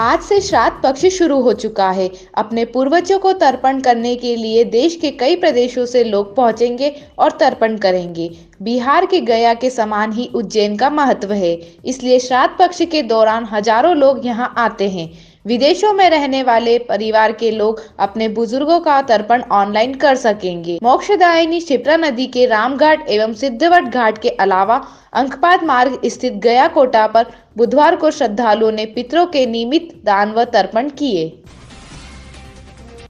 आज से श्राद्ध पक्ष शुरू हो चुका है अपने पूर्वजों को तर्पण करने के लिए देश के कई प्रदेशों से लोग पहुंचेंगे और तर्पण करेंगे बिहार के गया के समान ही उज्जैन का महत्व है इसलिए श्राद्ध पक्ष के दौरान हजारों लोग यहां आते हैं विदेशों में रहने वाले परिवार के लोग अपने बुजुर्गों का तर्पण ऑनलाइन कर सकेंगे मोक्षदायिनी क्षिप्रा नदी के रामघाट एवं सिद्धवट घाट के अलावा अंकपात मार्ग स्थित गया कोटा पर बुधवार को श्रद्धालुओं ने पितरों के नियमित दान व तर्पण किए